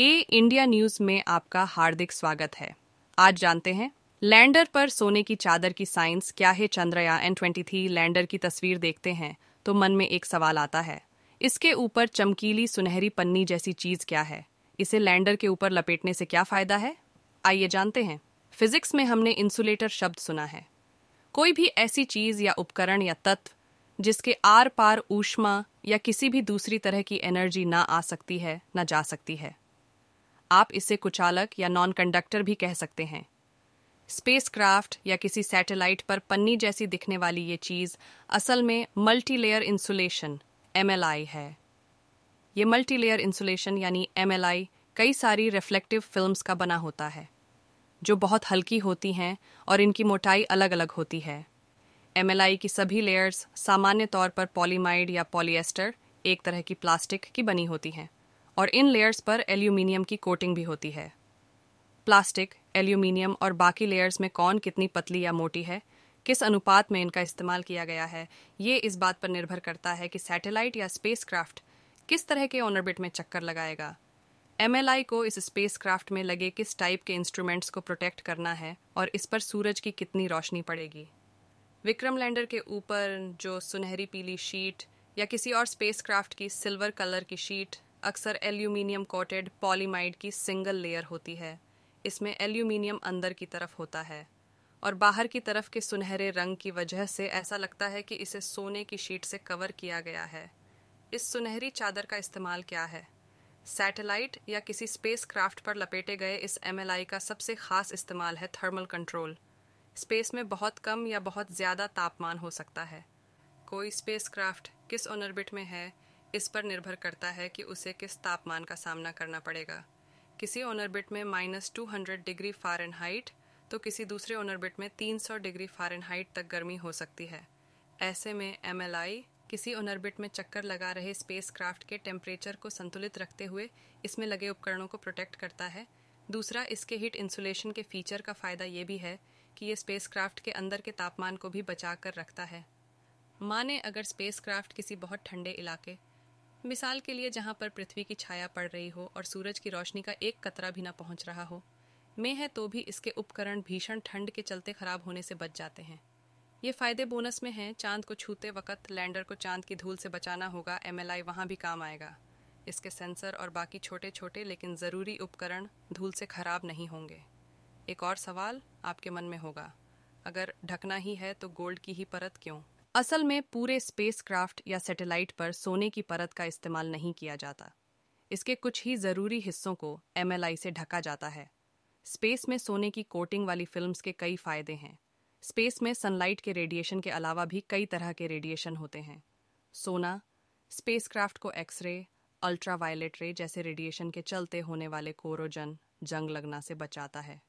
ए India news में आपका हार्दिक स्वागत है आज जानते हैं लैंडर पर सोने की चादर की साइंस क्या है Chandrayaan twenty three lander की तस्वीर देखते हैं तो मन में एक सवाल आता है इसके ऊपर चमकीली सुनहरी पन्नी जैसी चीज क्या है इसे लैंडर के ऊपर लपेटने से क्या फायदा है आइए जानते हैं फिजिक्स में हमने इंसुलेटर शब्द सुना है कोई भी ऐसी चीज या उपकरण या तत्व जिसके आर पार ऊष्मा या किसी भी दूसरी तरह की एनर्जी ना आ सकती है ना जा सकती है आप इसे कुचालक या नॉन कंडक्टर भी कह सकते हैं स्पेसक्राफ्ट या किसी सैटेलाइट पर पन्नी जैसी दिखने वाली ये चीज़ असल में मल्टी लेयर इंसुलेशन एम है ये मल्टी लेयर इंसुलेशन यानी एम कई सारी रिफ्लेक्टिव फिल्म्स का बना होता है जो बहुत हल्की होती हैं और इनकी मोटाई अलग अलग होती है एम की सभी लेयर्स सामान्य तौर पर पॉलीमाइड या पॉलिएस्टर एक तरह की प्लास्टिक की बनी होती हैं और इन लेयर्स पर एल्यूमिनियम की कोटिंग भी होती है प्लास्टिक एल्यूमिनियम और बाकी लेयर्स में कौन कितनी पतली या मोटी है किस अनुपात में इनका इस्तेमाल किया गया है ये इस बात पर निर्भर करता है कि सैटेलाइट या स्पेसक्राफ्ट किस तरह के ऑनरबिट में चक्कर लगाएगा एम को इस स्पेस में लगे किस टाइप के इंस्ट्रूमेंट्स को प्रोटेक्ट करना है और इस पर सूरज की कितनी रोशनी पड़ेगी विक्रम लैंडर के ऊपर जो सुनहरी पीली शीट या किसी और स्पेसक्राफ्ट की सिल्वर कलर की शीट अक्सर एल्यूमिनियम कोटेड पॉलीमाइड की सिंगल लेयर होती है इसमें एल्यूमिनियम अंदर की तरफ होता है और बाहर की तरफ के सुनहरे रंग की वजह से ऐसा लगता है कि इसे सोने की शीट से कवर किया गया है इस सुनहरी चादर का इस्तेमाल क्या है सैटेलाइट या किसी क्राफ्ट पर लपेटे गए इस एम का सबसे खास इस्तेमाल है थर्मल कंट्रोल स्पेस में बहुत कम या बहुत ज़्यादा तापमान हो सकता है कोई स्पेसक्राफ्ट किस ऑनरबिट में है इस पर निर्भर करता है कि उसे किस तापमान का सामना करना पड़ेगा किसी ओनरबिट में minus two hundred degree Fahrenheit तो किसी दूसरे ओनरबिट में तीन सौ डिग्री फारेनहाइट तक गर्मी हो सकती है ऐसे में एम किसी ओनरबिट में चक्कर लगा रहे स्पेस के टेम्परेचर को संतुलित रखते हुए इसमें लगे उपकरणों को प्रोटेक्ट करता है दूसरा इसके हीट इंसुलेशन के फीचर का फ़ायदा ये भी है कि ये स्पेसक्राफ्ट के अंदर के तापमान को भी बचा कर रखता है माने अगर स्पेसक्राफ्ट किसी बहुत ठंडे इलाके मिसाल के लिए जहाँ पर पृथ्वी की छाया पड़ रही हो और सूरज की रोशनी का एक कतरा भी न पहुँच रहा हो में है तो भी इसके उपकरण भीषण ठंड के चलते खराब होने से बच जाते हैं ये फायदे बोनस में हैं चांद को छूते वक्त लैंडर को चांद की धूल से बचाना होगा एम एल वहाँ भी काम आएगा इसके सेंसर और बाकी छोटे छोटे लेकिन ज़रूरी उपकरण धूल से खराब नहीं होंगे एक और सवाल आपके मन में होगा अगर ढकना ही है तो गोल्ड की ही परत क्यों असल में पूरे स्पेसक्राफ्ट या सैटेलाइट पर सोने की परत का इस्तेमाल नहीं किया जाता इसके कुछ ही ज़रूरी हिस्सों को एम से ढका जाता है स्पेस में सोने की कोटिंग वाली फिल्म के कई फ़ायदे हैं स्पेस में सनलाइट के रेडिएशन के अलावा भी कई तरह के रेडिएशन होते हैं सोना स्पेसक्राफ्ट को एक्सरे अल्ट्रावायलेट रे जैसे रेडिएशन के चलते होने वाले कोरोजन जंग लगना से बचाता है